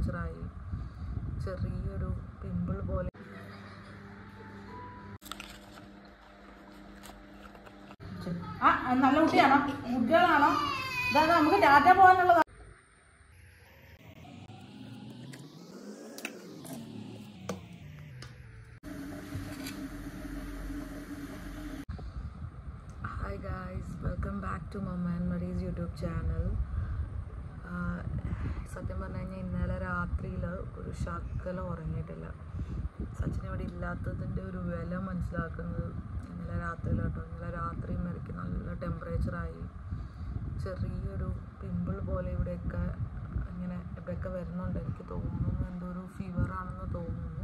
ടെമ്പറേച്ചറായി ചെറിയൊരു പിമ്പിൾ പോലെ നല്ല കുട്ടിയാണോ കുട്ടികളാണോ ഇതാണ് നമുക്ക് ഡാറ്റ പോകാനുള്ളതാണ് hi guys welcome back to mamma and Marie's YouTube channel സത്യം പറഞ്ഞു കഴിഞ്ഞാൽ ഇന്നലെ രാത്രിയിൽ ഒരു ശക്കലം ഉറങ്ങിയിട്ടില്ല സച്ചിൻ ഇവിടെ ഇല്ലാത്തതിൻ്റെ ഒരു വില മനസ്സിലാക്കുന്നത് ഇന്നലെ രാത്രിയിൽ കേട്ടോ ഇന്നലെ രാത്രി മെറിക്ക് നല്ല ടെമ്പറേച്ചറായി ചെറിയൊരു പിമ്പിൾ പോലെ ഇവിടെയൊക്കെ ഇങ്ങനെ ഇവിടെയൊക്കെ വരുന്നുണ്ട് എനിക്ക് തോന്നുന്നു എന്തോ ഒരു ഫീവറാണെന്ന് തോന്നുന്നു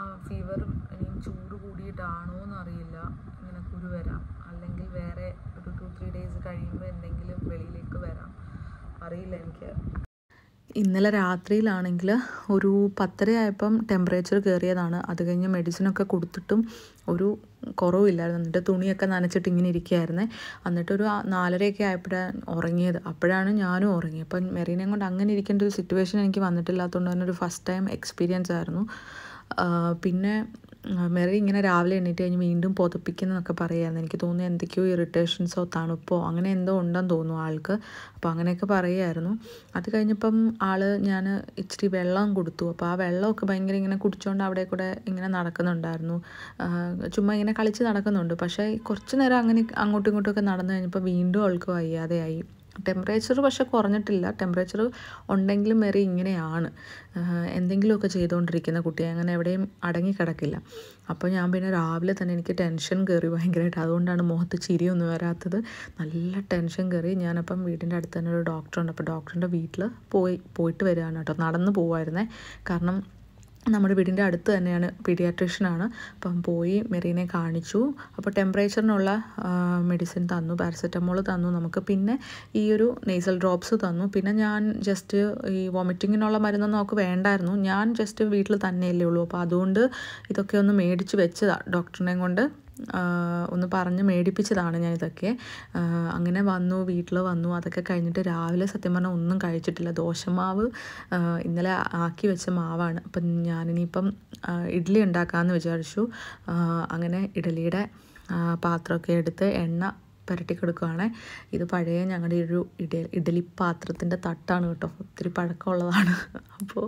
ആ ഫീവർ ഇനിയും ചൂട് കൂടിയിട്ടാണോ എന്നറിയില്ല ഇങ്ങനെ കുരു വരാം അല്ലെങ്കിൽ വേറെ ടു ത്രീ ഡേയ്സ് കഴിയുമ്പോൾ എന്തെങ്കിലും വെളിയിലേക്ക് വരാം അറിയില്ല എനിക്ക് ഇന്നലെ രാത്രിയിലാണെങ്കിൽ ഒരു പത്തരയായപ്പം ടെമ്പറേച്ചർ കയറിയതാണ് അത് കഴിഞ്ഞ് മെഡിസിനൊക്കെ കൊടുത്തിട്ടും ഒരു കുറവില്ലായിരുന്നു എന്നിട്ട് തുണിയൊക്കെ നനച്ചിട്ട് ഇങ്ങനെ ഇരിക്കുകയായിരുന്നേ എന്നിട്ട് ഒരു നാലരയൊക്കെ ആയപ്പോഴാണ് ഉറങ്ങിയത് അപ്പോഴാണ് ഞാനും ഉറങ്ങിയത് അപ്പം മെറീനയും കൊണ്ട് അങ്ങനെ ഇരിക്കേണ്ട ഒരു സിറ്റുവേഷൻ എനിക്ക് വന്നിട്ടില്ലാത്തതുകൊണ്ട് തന്നെ ഒരു ഫസ്റ്റ് ടൈം എക്സ്പീരിയൻസ് ആയിരുന്നു പിന്നെ മെറി ഇങ്ങനെ രാവിലെ എണീറ്റ് കഴിഞ്ഞ് വീണ്ടും പുതപ്പിക്കുന്നതൊക്കെ പറയുമായിരുന്നു എനിക്ക് തോന്നുന്നു എന്തൊക്കെയോ ഇറിറ്റേഷൻസോ തണുപ്പോ അങ്ങനെ എന്തോ ഉണ്ടെന്ന് തോന്നുന്നു ആൾക്ക് അപ്പോൾ അങ്ങനെയൊക്കെ പറയുമായിരുന്നു അത് കഴിഞ്ഞപ്പം ആൾ ഞാൻ ഇച്ചിരി വെള്ളം കൊടുത്തു അപ്പോൾ ആ വെള്ളമൊക്കെ ഭയങ്കര ഇങ്ങനെ കുടിച്ചുകൊണ്ട് അവിടെ കൂടെ ഇങ്ങനെ നടക്കുന്നുണ്ടായിരുന്നു ചുമ്മാ ഇങ്ങനെ കളിച്ച് നടക്കുന്നുണ്ട് പക്ഷേ കുറച്ച് നേരം അങ്ങനെ അങ്ങോട്ടും ഇങ്ങോട്ടും ഒക്കെ നടന്നു കഴിഞ്ഞപ്പോൾ വീണ്ടും അവൾക്ക് വയ്യാതെയായി ടെമ്പറേച്ചർ പക്ഷെ കുറഞ്ഞിട്ടില്ല ടെമ്പറേച്ചർ ഉണ്ടെങ്കിലും മേറി ഇങ്ങനെയാണ് എന്തെങ്കിലുമൊക്കെ ചെയ്തുകൊണ്ടിരിക്കുന്ന കുട്ടിയെ അങ്ങനെ എവിടെയും അടങ്ങിക്കിടക്കില്ല അപ്പോൾ ഞാൻ പിന്നെ രാവിലെ തന്നെ എനിക്ക് ടെൻഷൻ കയറി ഭയങ്കരമായിട്ട് അതുകൊണ്ടാണ് മുഖത്ത് ചിരിയൊന്നും വരാത്തത് നല്ല ടെൻഷൻ കയറി ഞാനപ്പം വീടിൻ്റെ അടുത്ത് തന്നെ ഒരു ഡോക്ടറുണ്ട് അപ്പോൾ ഡോക്ടറിൻ്റെ വീട്ടിൽ പോയി പോയിട്ട് വരികയാണ് കേട്ടോ നടന്ന് പോവായിരുന്നേ കാരണം നമ്മുടെ വീടിൻ്റെ അടുത്ത് തന്നെയാണ് പീഡിയാട്രീഷ്യനാണ് അപ്പം പോയി മെറീനെ കാണിച്ചു അപ്പോൾ ടെമ്പറേച്ചറിനുള്ള മെഡിസിൻ തന്നു പാരസെറ്റമോൾ തന്നു നമുക്ക് പിന്നെ ഈ ഒരു നെയ്സൽ ഡ്രോപ്സ് തന്നു പിന്നെ ഞാൻ ജസ്റ്റ് ഈ വോമിറ്റിങ്ങിനുള്ള മരുന്നൊന്നും നമുക്ക് വേണ്ടായിരുന്നു ഞാൻ ജസ്റ്റ് വീട്ടിൽ തന്നെയല്ലേ ഉള്ളൂ അപ്പോൾ അതുകൊണ്ട് ഇതൊക്കെ ഒന്ന് മേടിച്ച് വെച്ചതാണ് ഡോക്ടറിനെയും കൊണ്ട് ഒന്ന് പറഞ്ഞ് മേടിപ്പിച്ചതാണ് ഞാനിതൊക്കെ അങ്ങനെ വന്നു വീട്ടിൽ വന്നു അതൊക്കെ കഴിഞ്ഞിട്ട് രാവിലെ സത്യം പറഞ്ഞാൽ ഒന്നും കഴിച്ചിട്ടില്ല ദോശമാവ് ഇന്നലെ ആക്കി വെച്ച മാവാണ് അപ്പം ഞാനിനിയിപ്പം ഇഡ്ഡലി ഉണ്ടാക്കാമെന്ന് വിചാരിച്ചു അങ്ങനെ ഇഡ്ഡലിയുടെ പാത്രമൊക്കെ എടുത്ത് എണ്ണ പുരട്ടിക്കൊടുക്കുകയാണ് ഇത് പഴയ ഞങ്ങളുടെ ഒരു ഇഡ ഇഡലി പാത്രത്തിൻ്റെ തട്ടാണ് കേട്ടോ ഒത്തിരി പഴക്കമുള്ളതാണ് അപ്പോൾ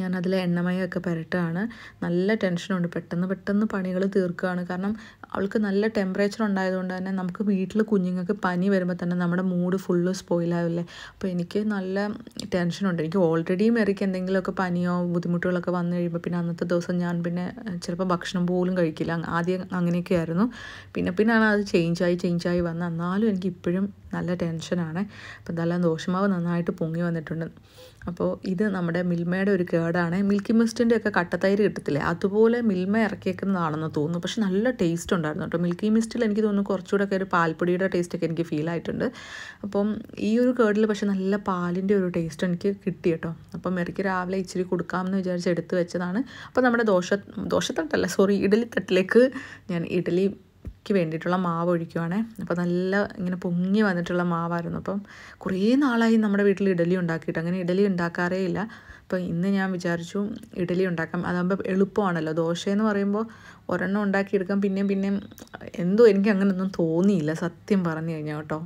ഞാനതിൽ എണ്ണമയമൊക്കെ പുരട്ടുകയാണ് നല്ല ടെൻഷനുണ്ട് പെട്ടെന്ന് പെട്ടെന്ന് പണികൾ തീർക്കുകയാണ് കാരണം അവൾക്ക് നല്ല ടെമ്പറേച്ചർ ഉണ്ടായതുകൊണ്ട് തന്നെ നമുക്ക് വീട്ടിൽ കുഞ്ഞുങ്ങൾക്ക് പനി വരുമ്പോൾ തന്നെ നമ്മുടെ മൂഡ് ഫുള്ള് സ്പോയിലാവില്ലേ അപ്പോൾ എനിക്ക് നല്ല ടെൻഷനുണ്ട് എനിക്ക് ഓൾറെഡി മെറിക്ക് എന്തെങ്കിലുമൊക്കെ പനിയോ ബുദ്ധിമുട്ടുകളൊക്കെ വന്നു കഴിയുമ്പോൾ പിന്നെ അന്നത്തെ ദിവസം ഞാൻ പിന്നെ ചിലപ്പോൾ ഭക്ഷണം പോലും കഴിക്കില്ല ആദ്യം അങ്ങനെയൊക്കെ ആയിരുന്നു പിന്നെ പിന്നാണ് അത് ചേഞ്ചായി ചേഞ്ചായി വന്നത് എന്നാലും എനിക്ക് ഇപ്പോഴും നല്ല ടെൻഷനാണ് അപ്പോൾ എന്തായാലും ദോഷമാവ് നന്നായിട്ട് പൊങ്ങി വന്നിട്ടുണ്ട് അപ്പോൾ ഇത് നമ്മുടെ മിൽമയുടെ ഒരു കേടാണ് മിൽക്കി മിസ്റ്റിൻ്റെ ഒക്കെ കട്ടത്തൈര് കിട്ടത്തില്ലേ അതുപോലെ മിൽമ ഇറക്കിയേക്കുന്നതാണെന്ന് തോന്നുന്നു പക്ഷെ നല്ല ടേസ്റ്റ് ഉണ്ടായിരുന്നു കേട്ടോ മിൽക്കി മിസ്റ്റിൽ എനിക്ക് തോന്നുന്നു കുറച്ചുകൂടെ ഒക്കെ ഒരു പാൽപ്പൊടിയുടെ ടേസ്റ്റൊക്കെ എനിക്ക് ഫീൽ ആയിട്ടുണ്ട് അപ്പം ഈ ഒരു കേടിൽ പക്ഷെ നല്ല പാലിൻ്റെ ഒരു ടേസ്റ്റ് എനിക്ക് കിട്ടി കേട്ടോ അപ്പം ഇറക്കി രാവിലെ ഇച്ചിരി കൊടുക്കാമെന്ന് വിചാരിച്ച് എടുത്തു വെച്ചതാണ് അപ്പോൾ നമ്മുടെ ദോശ ദോശത്തട്ടല്ല സോറി ഇഡലി തട്ടിലേക്ക് ഞാൻ ഇഡലി ക്ക് വേണ്ടിയിട്ടുള്ള മാവ് ഒഴിക്കുവാണേ അപ്പോൾ നല്ല ഇങ്ങനെ പൊങ്ങി വന്നിട്ടുള്ള മാവായിരുന്നു അപ്പം കുറേ നാളായി നമ്മുടെ വീട്ടിൽ ഇഡലി ഉണ്ടാക്കിയിട്ട് അങ്ങനെ ഇഡലി ഉണ്ടാക്കാറേ ഇല്ല അപ്പോൾ ഇന്ന് ഞാൻ വിചാരിച്ചു ഇഡലി ഉണ്ടാക്കാം അതാകുമ്പോൾ എളുപ്പമാണല്ലോ ദോശയെന്ന് പറയുമ്പോൾ ഒരെണ്ണം ഉണ്ടാക്കിയെടുക്കാം പിന്നെയും പിന്നെയും എന്തോ എനിക്ക് അങ്ങനെയൊന്നും തോന്നിയില്ല സത്യം പറഞ്ഞു കഴിഞ്ഞാൽ കേട്ടോ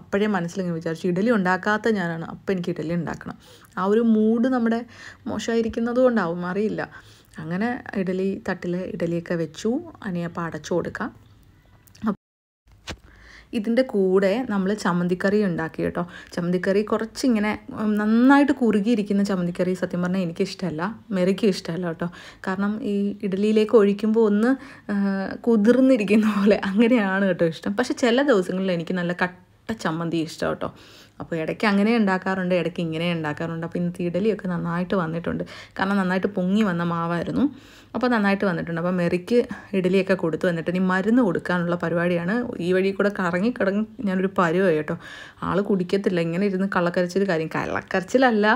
അപ്പോഴേ മനസ്സിലിങ്ങനെ വിചാരിച്ചു ഇഡലി ഉണ്ടാക്കാത്ത ഞാനാണ് അപ്പോൾ എനിക്ക് ഇഡലി ഉണ്ടാക്കണം ആ ഒരു മൂഡ് നമ്മുടെ മോശമായിരിക്കുന്നത് കൊണ്ടാവും അറിയില്ല അങ്ങനെ ഇഡലി തട്ടിൽ ഇഡലിയൊക്കെ വെച്ചു അനിയപ്പം അടച്ചു കൊടുക്കാം ഇതിൻ്റെ കൂടെ നമ്മൾ ചമ്മന്തിക്കറി ഉണ്ടാക്കി കേട്ടോ ചമ്മന്തിക്കറി കുറച്ചിങ്ങനെ നന്നായിട്ട് കുറുകിയിരിക്കുന്ന ചമ്മന്തിക്കറി സത്യം പറഞ്ഞാൽ എനിക്കിഷ്ടമല്ല മെറിക്കും ഇഷ്ടമല്ല കേട്ടോ കാരണം ഈ ഇഡലിയിലേക്ക് ഒഴിക്കുമ്പോൾ ഒന്ന് കുതിർന്നിരിക്കുന്ന പോലെ അങ്ങനെയാണ് കേട്ടോ ഇഷ്ടം പക്ഷെ ചില ദിവസങ്ങളിൽ എനിക്ക് നല്ല കട്ട ചമ്മന്തി ഇഷ്ടം കേട്ടോ അപ്പോൾ ഇടയ്ക്ക് അങ്ങനെ ഉണ്ടാക്കാറുണ്ട് ഇടയ്ക്ക് ഇങ്ങനെ ഉണ്ടാക്കാറുണ്ട് അപ്പോൾ ഇന്നത്തെ ഇഡലിയൊക്കെ നന്നായിട്ട് വന്നിട്ടുണ്ട് കാരണം നന്നായിട്ട് പൊങ്ങി വന്ന മാവായിരുന്നു അപ്പോൾ നന്നായിട്ട് വന്നിട്ടുണ്ട് അപ്പോൾ മെറിക്ക് ഇഡലിയൊക്കെ കൊടുത്തു വന്നിട്ട് ഇനി മരുന്ന് കൊടുക്കാനുള്ള പരിപാടിയാണ് ഈ വഴി കൂടെ കറങ്ങി കിടങ്ങി ഞാനൊരു പരുവായി കേട്ടോ ആൾ കുടിക്കത്തില്ല ഇങ്ങനെ ഇരുന്ന് കള്ളക്കരച്ചിൽ കാര്യം കള്ളക്കരച്ചിലല്ല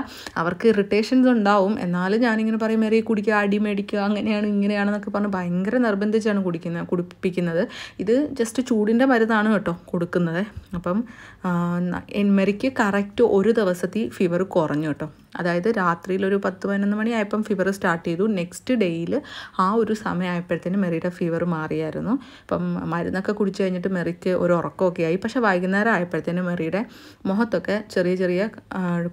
അവർക്ക് ഇറിറ്റേഷൻസ് ഉണ്ടാവും എന്നാലും ഞാനിങ്ങനെ പറയും മെറി കുടിക്കുക അടി മേടിക്കുക അങ്ങനെയാണ് ഇങ്ങനെയാണെന്നൊക്കെ പറഞ്ഞ് ഭയങ്കര നിർബന്ധിച്ചാണ് കുടിക്കുന്നത് കുടിപ്പിക്കുന്നത് ഇത് ജസ്റ്റ് ചൂടിൻ്റെ മരുന്നാണ് കേട്ടോ കൊടുക്കുന്നത് അപ്പം മെറി പുള്ളിക്ക് കറക്റ്റ് ഒരു ദിവസത്തിൽ ഫീവർ കുറഞ്ഞു കേട്ടോ അതായത് രാത്രിയിൽ ഒരു പത്ത് പതിനൊന്ന് മണിയായപ്പം ഫീവർ സ്റ്റാർട്ട് ചെയ്തു നെക്സ്റ്റ് ഡേയിൽ ആ ഒരു സമയമായപ്പോഴത്തേനും മെറിയുടെ ഫീവർ മാറിയായിരുന്നു അപ്പം മരുന്നൊക്കെ കുടിച്ചു കഴിഞ്ഞിട്ട് മെറിക്ക് ഒരു ഉറക്കമൊക്കെ ആയി പക്ഷേ വൈകുന്നേരം ആയപ്പോഴത്തേനും മെറിയുടെ മുഖത്തൊക്കെ ചെറിയ ചെറിയ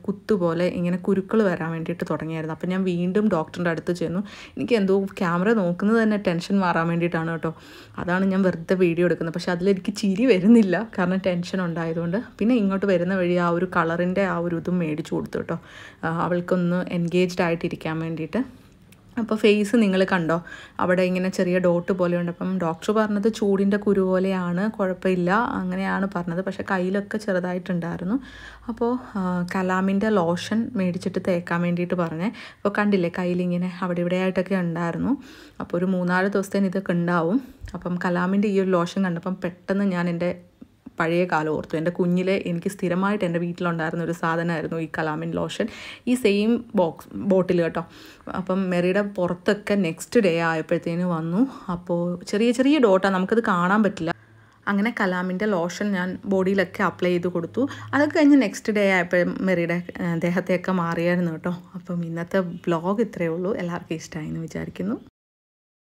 കുത്തുപോലെ ഇങ്ങനെ കുരുക്കൾ വരാൻ വേണ്ടിയിട്ട് തുടങ്ങിയായിരുന്നു അപ്പം ഞാൻ വീണ്ടും ഡോക്ടറിൻ്റെ അടുത്ത് ചെന്നു എനിക്ക് എന്തോ ക്യാമറ നോക്കുന്നത് തന്നെ ടെൻഷൻ മാറാൻ വേണ്ടിയിട്ടാണ് കേട്ടോ അതാണ് ഞാൻ വെറുതെ വീഡിയോ എടുക്കുന്നത് പക്ഷേ അതിലെനിക്ക് ചിരി വരുന്നില്ല കാരണം ടെൻഷൻ ഉണ്ടായതുകൊണ്ട് പിന്നെ ഇങ്ങോട്ട് വരുന്ന വഴി ആ ഒരു കളറിൻ്റെ ആ ഒരു ഇതും മേടിച്ചു കൊടുത്തു കേട്ടോ അവൾക്കൊന്ന് എൻഗേജ്ഡ് ആയിട്ടിരിക്കാൻ വേണ്ടിയിട്ട് അപ്പോൾ ഫേസ് നിങ്ങൾ കണ്ടോ അവിടെ ഇങ്ങനെ ചെറിയ ഡോട്ട് പോലെയുണ്ട് അപ്പം ഡോക്ടർ പറഞ്ഞത് ചൂടിൻ്റെ കുരു പോലെയാണ് കുഴപ്പമില്ല അങ്ങനെയാണ് പറഞ്ഞത് പക്ഷേ കയ്യിലൊക്കെ ചെറുതായിട്ടുണ്ടായിരുന്നു അപ്പോൾ കലാമിൻ്റെ ലോഷൻ മേടിച്ചിട്ട് തേക്കാൻ വേണ്ടിയിട്ട് പറഞ്ഞേ അപ്പോൾ കണ്ടില്ലേ കയ്യിലിങ്ങനെ അവിടെ ഇവിടെയായിട്ടൊക്കെ ഉണ്ടായിരുന്നു അപ്പോൾ ഒരു മൂന്നാല് ദിവസത്തേന് ഇതൊക്കെ ഉണ്ടാവും അപ്പം കലാമിൻ്റെ ഈ ഒരു ലോഷൻ കണ്ടപ്പം പെട്ടെന്ന് ഞാൻ എൻ്റെ പഴയ കാലം ഓർത്തു എൻ്റെ കുഞ്ഞിൽ എനിക്ക് സ്ഥിരമായിട്ട് എൻ്റെ വീട്ടിലുണ്ടായിരുന്ന ഒരു സാധനമായിരുന്നു ഈ കലാമിൻ ലോഷൻ ഈ സെയിം ബോക്സ് ബോട്ടിൽ കേട്ടോ അപ്പം മെറിയുടെ പുറത്തൊക്കെ നെക്സ്റ്റ് ഡേ ആയപ്പോഴത്തേനും വന്നു അപ്പോൾ ചെറിയ ചെറിയ ഡോട്ടാണ് നമുക്കത് കാണാൻ പറ്റില്ല അങ്ങനെ കലാമിൻ്റെ ലോഷൻ ഞാൻ ബോഡിയിലൊക്കെ അപ്ലൈ ചെയ്ത് കൊടുത്തു അതൊക്കെ കഴിഞ്ഞ് നെക്സ്റ്റ് ഡേ ആയപ്പോൾ മെറിയുടെ ദേഹത്തെയൊക്കെ മാറിയായിരുന്നു കേട്ടോ അപ്പം ഇന്നത്തെ ബ്ലോഗ് ഇത്രയേ ഉള്ളൂ എല്ലാവർക്കും ഇഷ്ടമായി എന്ന് വിചാരിക്കുന്നു